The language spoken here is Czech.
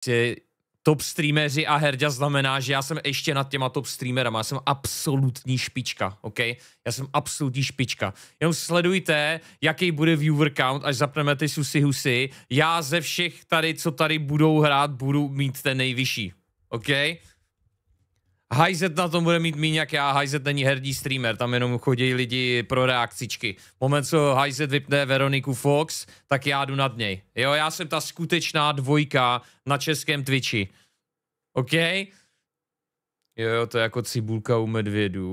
Ty top streameři a herďa znamená, že já jsem ještě nad těma top streamerama, já jsem absolutní špička, ok? Já jsem absolutní špička. Jenom sledujte, jaký bude viewer count, až zapneme ty susy husy. Já ze všech tady, co tady budou hrát, budu mít ten nejvyšší, ok? Hajzet na tom bude mít míň jak já, Hajzet není herdý streamer, tam jenom chodí lidi pro reakcičky. Moment, co Hajzet vypne Veroniku Fox, tak já jdu nad něj. Jo, já jsem ta skutečná dvojka na českém Twitchi. OK? Jo, jo, to je jako cibulka u medvědů.